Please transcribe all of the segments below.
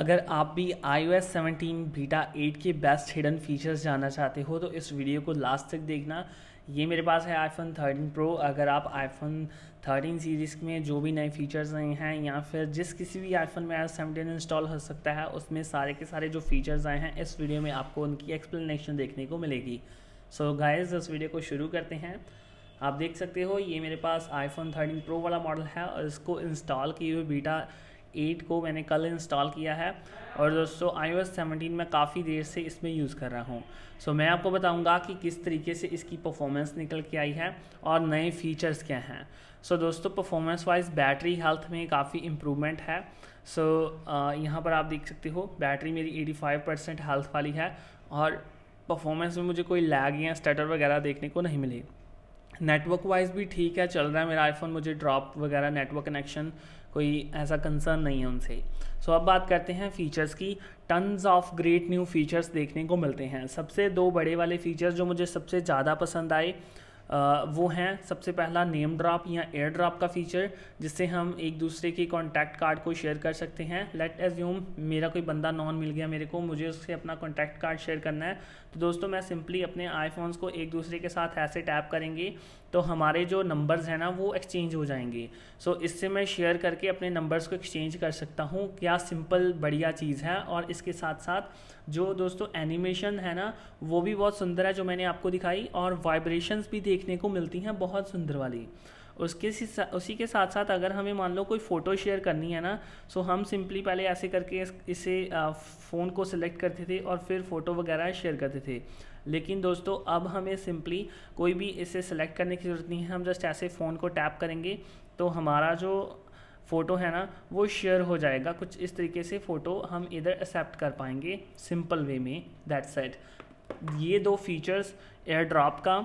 अगर आप भी I O S seventeen beta eight के बेस्ट हिडन फीचर्स जानना चाहते हो तो इस वीडियो को लास्ट तक देखना ये मेरे पास है फोन 13 प्रो अगर आप आईफोन 13 सीरीज़ में जो भी नए फीचर्स आए हैं या फिर जिस किसी भी फोन में आई सेवनटीन इंस्टॉल हो सकता है उसमें सारे के सारे जो फीचर्स आए हैं इस वीडियो में आपको उनकी एक्सप्लेनेशन देखने को मिलेगी सो so गाइज इस वीडियो को शुरू करते हैं आप देख सकते हो ये मेरे पास फोन 13 प्रो वाला मॉडल है और इसको इंस्टॉल किए हुए बीटा 8 को मैंने कल इंस्टॉल किया है और दोस्तों आई ओ में काफ़ी देर से इसमें यूज़ कर रहा हूँ सो so, मैं आपको बताऊँगा कि किस तरीके से इसकी परफॉर्मेंस निकल के आई है और नए फीचर्स क्या हैं सो so, दोस्तों परफॉर्मेंस वाइज बैटरी हेल्थ में काफ़ी इम्प्रूवमेंट है सो so, यहाँ पर आप देख सकते हो बैटरी मेरी 85 परसेंट हेल्थ वाली है और परफॉर्मेंस में मुझे कोई लैग या स्टटर वगैरह देखने को नहीं मिली नेटवर्क वाइज भी ठीक है चल रहा है मेरा आईफोन मुझे ड्रॉप वगैरह नेटवर्क कनेक्शन कोई ऐसा कंसर्न नहीं है उनसे सो so, अब बात करते हैं फ़ीचर्स की tons of great new features देखने को मिलते हैं सबसे दो बड़े वाले फ़ीचर्स जो मुझे सबसे ज़्यादा पसंद आए वो हैं सबसे पहला नेम ड्रॉप या एयर ड्रॉप का फीचर जिससे हम एक दूसरे के कॉन्टैक्ट कार्ड को शेयर कर सकते हैं लेट एज्यूम मेरा कोई बंदा नॉन मिल गया मेरे को मुझे उससे अपना कॉन्टैक्ट कार्ड शेयर करना है तो दोस्तों मैं सिंपली अपने आईफोन्स को एक दूसरे के साथ ऐसे टैप करेंगे तो हमारे जो नंबर्स हैं ना वो एक्सचेंज हो जाएंगे सो so, इससे मैं शेयर करके अपने नंबर्स को एक्सचेंज कर सकता हूँ क्या सिंपल बढ़िया चीज़ है और इसके साथ साथ जो दोस्तों एनिमेशन है ना वो भी बहुत सुंदर है जो मैंने आपको दिखाई और वाइब्रेशंस भी देखने को मिलती हैं बहुत सुंदर वाली उसके उसी के साथ साथ अगर हमें मान लो कोई फ़ोटो शेयर करनी है ना सो हम सिंपली पहले ऐसे करके इसे फ़ोन को सिलेक्ट करते थे और फिर फ़ोटो वगैरह शेयर करते थे लेकिन दोस्तों अब हमें सिंपली कोई भी इसे सेलेक्ट करने की ज़रूरत नहीं है हम जस्ट ऐसे फ़ोन को टैप करेंगे तो हमारा जो फ़ोटो है ना वो शेयर हो जाएगा कुछ इस तरीके से फ़ोटो हम इधर एक्सेप्ट कर पाएंगे सिंपल वे में दैट सेट ये दो फीचर्स एयर ड्रॉप का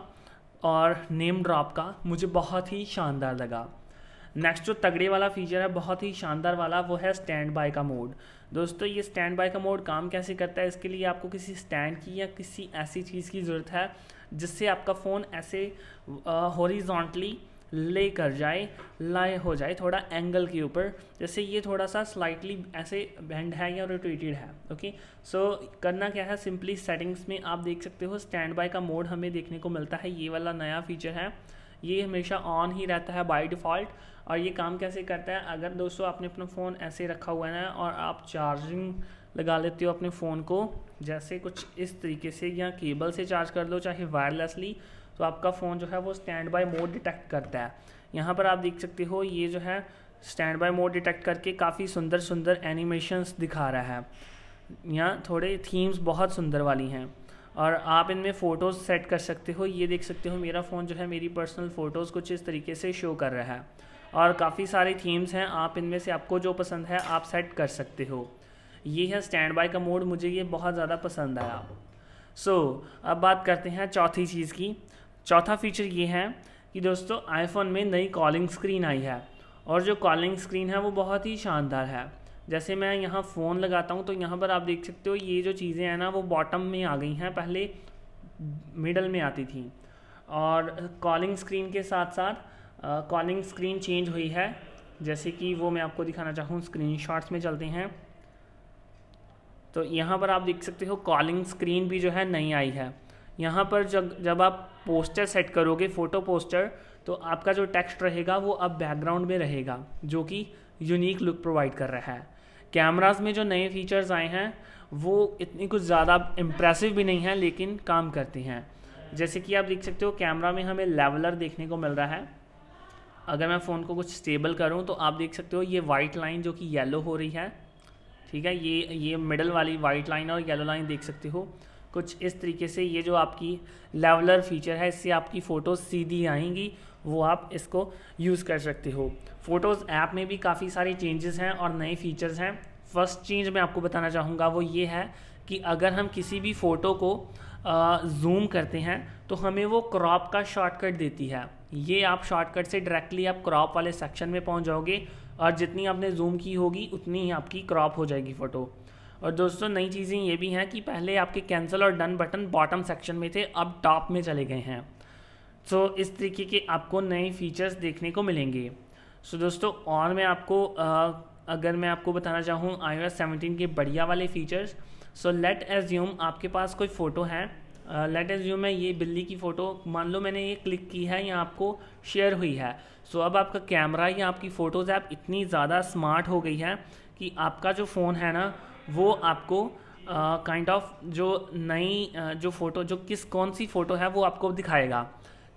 और नेम ड्रॉप का मुझे बहुत ही शानदार लगा नेक्स्ट जो तगड़े वाला फीचर है बहुत ही शानदार वाला वो है स्टैंड बाय का मोड दोस्तों ये स्टैंड बाय का मोड काम कैसे करता है इसके लिए आपको किसी स्टैंड की या किसी ऐसी चीज़ की ज़रूरत है जिससे आपका फ़ोन ऐसे हॉरिजॉन्टली ले कर जाए लाए हो जाए थोड़ा एंगल के ऊपर जैसे ये थोड़ा सा स्लाइटली ऐसे बेंड है या रोटेटेड है ओके सो so, करना क्या है सिंपली सेटिंग्स में आप देख सकते हो स्टैंड बाय का मोड हमें देखने को मिलता है ये वाला नया फीचर है ये हमेशा ऑन ही रहता है बाई डिफ़ॉल्ट और ये काम कैसे करता है अगर दोस्तों आपने अपना फ़ोन ऐसे रखा हुआ है और आप चार्जिंग लगा लेते हो अपने फ़ोन को जैसे कुछ इस तरीके से या केबल से चार्ज कर लो चाहे वायरलेसली तो आपका फ़ोन जो है वो स्टैंड बाई मोड डिटेक्ट करता है यहाँ पर आप देख सकते हो ये जो है स्टैंड बाय मोड डिटेक्ट करके काफ़ी सुंदर सुंदर एनिमेशंस दिखा रहा है यहाँ थोड़े थीम्स बहुत सुंदर वाली हैं और आप इनमें फ़ोटोज़ सेट कर सकते हो ये देख सकते हो मेरा फ़ोन जो है मेरी पर्सनल फ़ोटोज़ कुछ इस तरीके से शो कर रहा है और काफ़ी सारी थीम्स हैं आप इनमें से आपको जो पसंद है आप सेट कर सकते हो ये है स्टैंड बाय का मोड मुझे ये बहुत ज़्यादा पसंद आया सो so, अब बात करते हैं चौथी चीज़ की चौथा फीचर ये है कि दोस्तों आईफोन में नई कॉलिंग स्क्रीन आई है और जो कॉलिंग स्क्रीन है वो बहुत ही शानदार है जैसे मैं यहाँ फ़ोन लगाता हूँ तो यहाँ पर आप देख सकते हो ये जो चीज़ें हैं ना वो बॉटम में आ गई हैं पहले मिडल में आती थी और कॉलिंग स्क्रीन के साथ साथ कॉलिंग स्क्रीन चेंज हुई है जैसे कि वो मैं आपको दिखाना चाहूँ स्क्रीन में चलते हैं तो यहाँ पर आप देख सकते हो कॉलिंग स्क्रीन भी जो है नई आई है यहाँ पर जब जब आप पोस्टर सेट करोगे फ़ोटो पोस्टर तो आपका जो टेक्स्ट रहेगा वो अब बैकग्राउंड में रहेगा जो कि यूनिक लुक प्रोवाइड कर रहा है कैमराज में जो नए फीचर्स आए हैं वो इतनी कुछ ज़्यादा इम्प्रेसिव भी नहीं है लेकिन काम करती हैं जैसे कि आप देख सकते हो कैमरा में हमें लेवलर देखने को मिल रहा है अगर मैं फ़ोन को कुछ स्टेबल करूं तो आप देख सकते हो ये वाइट लाइन जो कि येलो हो रही है ठीक है ये ये मिडल वाली वाइट लाइन और येलो लाइन देख सकते हो कुछ इस तरीके से ये जो आपकी लेवलर फीचर है इससे आपकी फ़ोटोज़ सीधी आएंगी वो आप इसको यूज़ कर सकते हो फ़ोटोज़ ऐप में भी काफ़ी सारे चेंजेस हैं और नए फीचर्स हैं फर्स्ट चेंज मैं आपको बताना चाहूँगा वो ये है कि अगर हम किसी भी फ़ोटो को जूम करते हैं तो हमें वो क्रॉप का शॉर्टकट देती है ये आप शॉर्टकट से डायरेक्टली आप क्रॉप वाले सेक्शन में पहुँच जाओगे और जितनी आपने जूम की होगी उतनी ही आपकी क्रॉप हो जाएगी फ़ोटो और दोस्तों नई चीज़ें ये भी हैं कि पहले आपके कैंसिल और डन बटन बॉटम सेक्शन में थे अब टॉप में चले गए हैं सो so, इस तरीके के आपको नए फीचर्स देखने को मिलेंगे सो so, दोस्तों और मैं आपको आ, अगर मैं आपको बताना चाहूँ आई ओ के बढ़िया वाले फीचर्स सो लेट एज्यूम आपके पास कोई फ़ोटो है लेट एज यू में ये बिल्ली की फ़ोटो मान लो मैंने ये क्लिक की है या आपको शेयर हुई है सो so, अब आपका कैमरा या आपकी फ़ोटोज़ ऐप इतनी ज़्यादा स्मार्ट हो गई है कि आपका जो फ़ोन है ना वो आपको kind uh, of kind of, जो नई uh, जो फ़ोटो जो किस कौन सी फ़ोटो है वो आपको दिखाएगा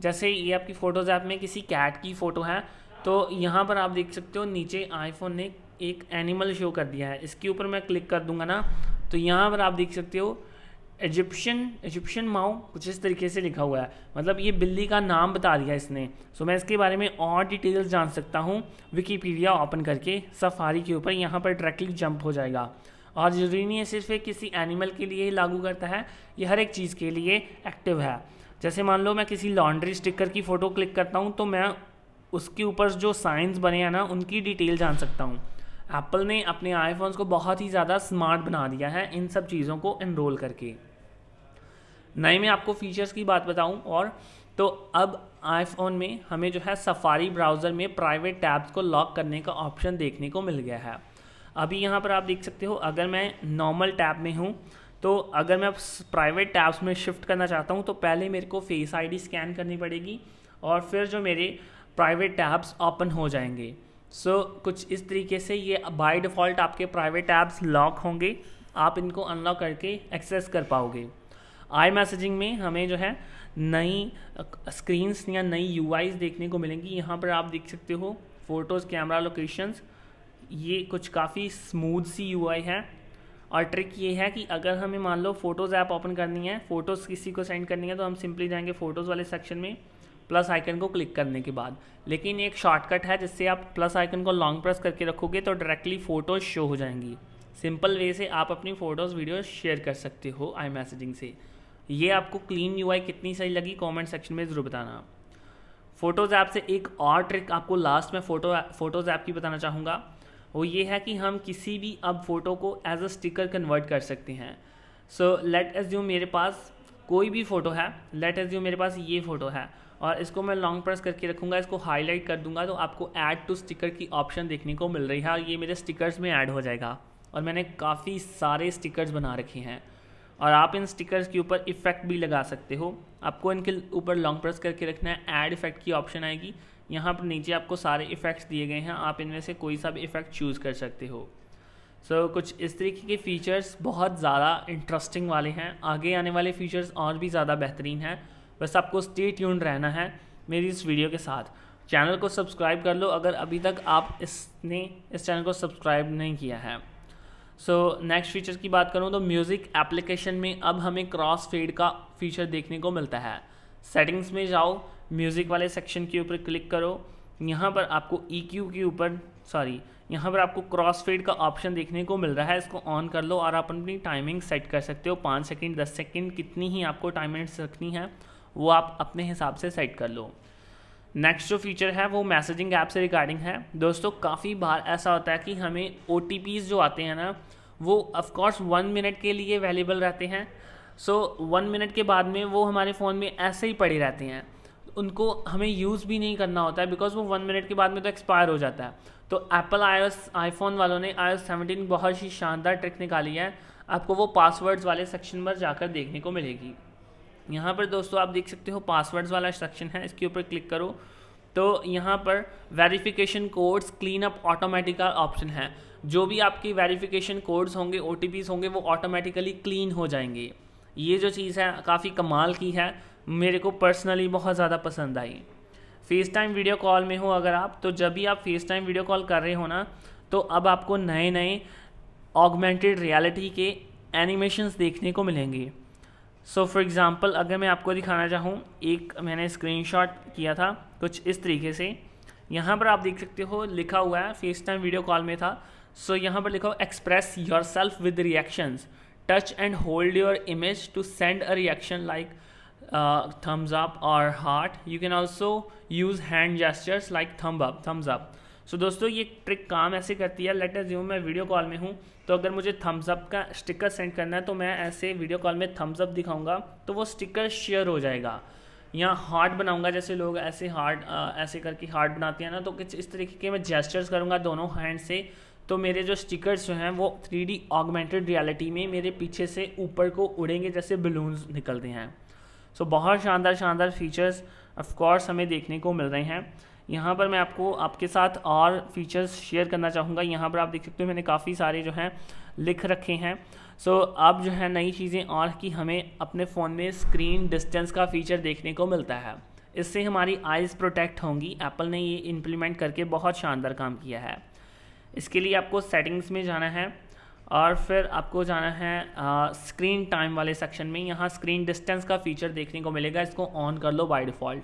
जैसे ये आपकी फ़ोटोज़ ऐप में किसी कैट की फ़ोटो है तो यहाँ पर आप देख सकते हो नीचे आईफोन ने एक एनिमल शो कर दिया है इसके ऊपर मैं क्लिक कर दूंगा ना तो यहाँ पर आप देख सकते हो इजिप्शियन इजिप्शियन माओ कुछ इस तरीके से लिखा हुआ है मतलब ये बिल्ली का नाम बता दिया इसने सो मैं इसके बारे में और डिटेल्स जान सकता हूँ विकीपीडिया ओपन करके सफारी के ऊपर यहाँ पर डायरेक्टली जंप हो जाएगा और ज़रूरी नहीं है सिर्फ एक किसी एनिमल के लिए ही लागू करता है ये हर एक चीज़ के लिए एक्टिव है जैसे मान लो मैं किसी लॉन्ड्री स्टिकर की फ़ोटो क्लिक करता हूँ तो मैं उसके ऊपर जो साइंस बने हैं ना उनकी डिटेल जान सकता हूँ एप्पल ने अपने आईफोन्स को बहुत ही ज़्यादा स्मार्ट बना दिया है इन सब चीज़ों को इनरोल करके नए में आपको फीचर्स की बात बताऊं और तो अब आईफोन में हमें जो है सफारी ब्राउज़र में प्राइवेट टैब्स को लॉक करने का ऑप्शन देखने को मिल गया है अभी यहाँ पर आप देख सकते हो अगर मैं नॉर्मल टैब में हूँ तो अगर मैं प्राइवेट टैब्स में शिफ्ट करना चाहता हूँ तो पहले मेरे को फेस आईडी स्कैन करनी पड़ेगी और फिर जो मेरे प्राइवेट टैब्स ओपन हो जाएंगे सो so, कुछ इस तरीके से ये बाय डिफ़ॉल्ट आपके प्राइवेट टैब्स लॉक होंगे आप इनको अनलॉक करके एक्सेस कर पाओगे आई मैसेजिंग में हमें जो है नई स्क्रीन्स या नई यू देखने को मिलेंगी यहाँ पर आप देख सकते हो फोटोज़ कैमरा लोकेशंस ये कुछ काफ़ी स्मूथ सी यूआई है और ट्रिक ये है कि अगर हमें मान लो फ़ोटोज़ ऐप ओपन करनी है फ़ोटोज़ किसी को सेंड करनी है तो हम सिंपली जाएंगे फ़ोटोज़ वाले सेक्शन में प्लस आइकन को क्लिक करने के बाद लेकिन एक शॉर्टकट है जिससे आप प्लस आइकन को लॉन्ग प्रेस करके रखोगे तो डायरेक्टली फ़ोटोज़ शो हो जाएंगी सिंपल वे से आप अपनी फ़ोटोज़ वीडियो शेयर कर सकते हो आई मैसेजिंग से ये आपको क्लीन यू कितनी सही लगी कॉमेंट सेक्शन में ज़रूर बताना फ़ोटोज़ ऐप से एक और ट्रिक आपको लास्ट में फ़ोटो फोटोज़ ऐप की बताना चाहूँगा वो ये है कि हम किसी भी अब फ़ोटो को एज अ स्टिकर कन्वर्ट कर सकते हैं सो लेट यू मेरे पास कोई भी फ़ोटो है लेट यू मेरे पास ये फ़ोटो है और इसको मैं लॉन्ग प्रेस करके रखूँगा इसको हाईलाइट कर दूंगा तो आपको ऐड टू स्टिकर की ऑप्शन देखने को मिल रही है और ये मेरे स्टिकर्स में ऐड हो जाएगा और मैंने काफ़ी सारे स्टिकर्स बना रखे हैं और आप इन स्टिकर्स के ऊपर इफ़ेक्ट भी लगा सकते हो आपको इनके ऊपर लॉन्ग प्रेस करके रखना है ऐड इफ़ेक्ट की ऑप्शन आएगी यहाँ पर नीचे आपको सारे इफ़ेक्ट्स दिए गए हैं आप इनमें से कोई सा भी इफ़ेक्ट चूज़ कर सकते हो सो so, कुछ इस तरीके के फ़ीचर्स बहुत ज़्यादा इंटरेस्टिंग वाले हैं आगे आने वाले फ़ीचर्स और भी ज़्यादा बेहतरीन हैं बस आपको स्टे ट्यून्ड रहना है मेरी इस वीडियो के साथ चैनल को सब्सक्राइब कर लो अगर अभी तक आप इसने इस चैनल को सब्सक्राइब नहीं किया है सो नेक्स्ट फीचर की बात करूँ तो म्यूज़िक एप्लीकेशन में अब हमें क्रॉस फेड का फीचर देखने को मिलता है सेटिंग्स में जाओ म्यूज़िक वाले सेक्शन के ऊपर क्लिक करो यहाँ पर आपको ई e के ऊपर सॉरी यहाँ पर आपको क्रॉस फेड का ऑप्शन देखने को मिल रहा है इसको ऑन कर लो और आप अपनी टाइमिंग सेट कर सकते हो पाँच सेकेंड दस सेकेंड कितनी ही आपको टाइमिंग रखनी है वो आप अपने हिसाब से सेट कर लो नेक्स्ट जो फीचर है वो मैसेजिंग ऐप से रिगार्डिंग है दोस्तों काफ़ी बार ऐसा होता है कि हमें ओ जो आते हैं ना वो ऑफकोर्स वन मिनट के लिए अवेलेबल रहते हैं सो वन मिनट के बाद में वो हमारे फ़ोन में ऐसे ही पड़ी रहती हैं उनको हमें यूज़ भी नहीं करना होता है बिकॉज वो वन मिनट के बाद में तो एक्सपायर हो जाता है तो एप्पल आई आईफोन वालों ने आई सेवनटीन बहुत ही शानदार ट्रिक निकाली है आपको वो पासवर्ड्स वाले सेक्शन पर जाकर देखने को मिलेगी यहाँ पर दोस्तों आप देख सकते हो पासवर्ड्स वाला सेक्शन है इसके ऊपर क्लिक करो तो यहाँ पर verification codes clean up automatic option है जो भी आपके वेरिफिकेशन कोड्स होंगे ओ होंगे वो ऑटोमेटिकली क्लीन हो जाएंगे ये जो चीज़ है काफ़ी कमाल की है मेरे को पर्सनली बहुत ज़्यादा पसंद आई फेस टाइम वीडियो कॉल में हो अगर आप तो जब भी आप फेस टाइम वीडियो कॉल कर रहे हो ना तो अब आपको नए नए ऑगमेंटेड रियलिटी के एनिमेशंस देखने को मिलेंगे सो फॉर एग्ज़ाम्पल अगर मैं आपको दिखाना चाहूँ एक मैंने स्क्रीनशॉट किया था कुछ इस तरीके से यहाँ पर आप देख सकते हो लिखा हुआ है फेस टाइम वीडियो कॉल में था सो so, यहाँ पर लिखा हुआ express yourself with reactions touch and hold your image to send a reaction like uh, thumbs up or heart you can also use hand gestures like thumb up thumbs up so so, दोस्तों ये trick काम ऐसे करती है let you मैं video call में हूँ तो अगर मुझे थम्स अप का स्टिकर सेंड करना है तो मैं ऐसे वीडियो कॉल में थम्स अप दिखाऊंगा तो वो स्टिकर शेयर हो जाएगा या हार्ट बनाऊंगा जैसे लोग ऐसे हार्ट uh, ऐसे करके हार्ट बनाते हैं ना तो किस इस तरीके के मैं जेस्टर्स करूँगा दोनों हैंड से तो मेरे जो स्टिकर्स जो हैं वो थ्री डी ऑगमेंटेड रियलिटी में मेरे पीछे से ऊपर को उड़ेंगे जैसे बलून्स निकलते हैं सो so, बहुत शानदार शानदार फीचर्स ऑफकोर्स हमें देखने को मिल रहे हैं यहाँ पर मैं आपको आपके साथ और फीचर्स शेयर करना चाहूँगा यहाँ पर आप देख सकते हो मैंने काफ़ी सारे जो हैं लिख रखे हैं सो so, अब जो है नई चीज़ें और कि हमें अपने फ़ोन में स्क्रीन डिस्टेंस का फ़ीचर देखने को मिलता है इससे हमारी आइज़ प्रोटेक्ट होंगी एप्पल ने ये इम्प्लीमेंट करके बहुत शानदार काम किया है इसके लिए आपको सेटिंग्स में जाना है और फिर आपको जाना है स्क्रीन टाइम वाले सेक्शन में यहाँ स्क्रीन डिस्टेंस का फीचर देखने को मिलेगा इसको ऑन कर लो बाय डिफ़ॉल्ट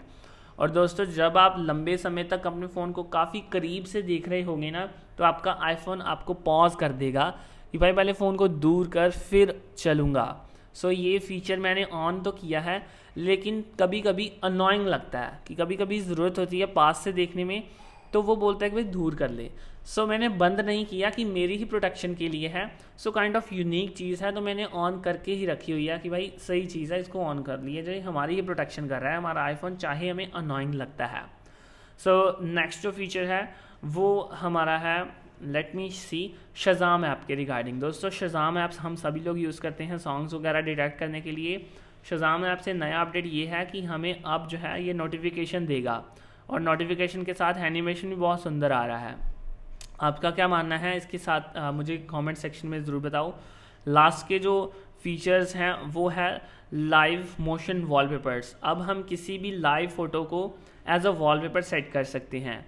और दोस्तों जब आप लंबे समय तक अपने फ़ोन को काफ़ी करीब से देख रहे होंगे ना तो आपका आईफोन आपको पॉज कर देगा कि भाई पहले फ़ोन को दूर कर फिर चलूँगा सो so, ये फीचर मैंने ऑन तो किया है लेकिन कभी कभी अनोइंग लगता है कि कभी कभी ज़रूरत होती है पास से देखने में तो वो बोलता है कि भाई दूर कर ले सो so, मैंने बंद नहीं किया कि मेरी ही प्रोटेक्शन के लिए है सो काइंड ऑफ यूनिक चीज़ है तो मैंने ऑन करके ही रखी हुई है कि भाई सही चीज़ है इसको ऑन कर लिए जो हमारी ही प्रोटेक्शन कर रहा है हमारा आईफोन चाहे हमें अनोइंग लगता है सो so, नेक्स्ट जो फीचर है वो हमारा है let me see Shazam app के रिगार्डिंग दोस्तों शज़ाम ऐप्स हम सभी लोग यूज़ करते हैं सॉन्ग्स वगैरह डिटेक्ट करने के लिए शज़ाम ऐप से नया अपडेट ये है कि हमें अब जो है ये नोटिफिकेशन देगा और नोटिफिकेशन के साथ एनिमेशन भी बहुत सुंदर आ रहा है आपका क्या मानना है इसके साथ आ, मुझे कमेंट सेक्शन में ज़रूर बताओ लास्ट के जो फीचर्स हैं वो है लाइव मोशन वॉलपेपर्स अब हम किसी भी लाइव फ़ोटो को एज अ वॉलपेपर सेट कर सकते हैं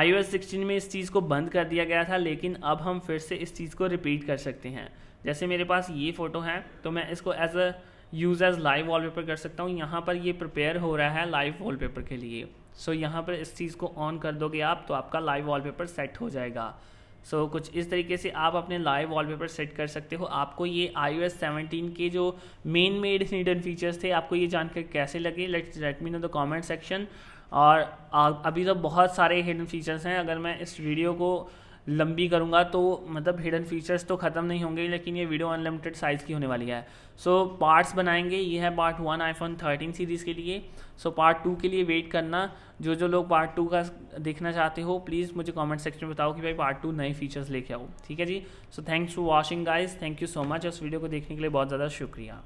आई ओ में इस चीज़ को बंद कर दिया गया था लेकिन अब हम फिर से इस चीज़ को रिपीट कर सकते हैं जैसे मेरे पास ये फ़ोटो है तो मैं इसको as a use as live wallpaper कर सकता हूँ यहाँ पर ये प्रिपेयर हो रहा है लाइव वॉलपेपर के लिए सो so, यहाँ पर इस चीज़ को ऑन कर दोगे आप तो आपका लाइव वॉलपेपर सेट हो जाएगा सो so, कुछ इस तरीके से आप अपने लाइव वॉलपेपर सेट कर सकते हो आपको ये आई ओ एस सेवनटीन के जो मेन मेड हिडन फीचर्स थे आपको ये जानकर कैसे लगे let's let me know the comment section और अभी तो बहुत सारे हिडन फीचर्स हैं अगर मैं इस वीडियो को लंबी करूँगा तो मतलब हिडन फीचर्स तो ख़त्म नहीं होंगे लेकिन ये वीडियो अनलिमिटेड साइज़ की होने वाली है सो so, पार्ट्स बनाएंगे ये है part one iPhone thirteen series के लिए सो so, पार्ट टू के लिए वेट करना जो जो लोग पार्ट टू का देखना चाहते हो प्लीज़ मुझे कमेंट सेक्शन में बताओ कि भाई पार्ट टू नए फीचर्स लेके आओ ठीक है जी so thanks for watching guys thank you so much उस वीडियो को देखने के लिए बहुत ज़्यादा शुक्रिया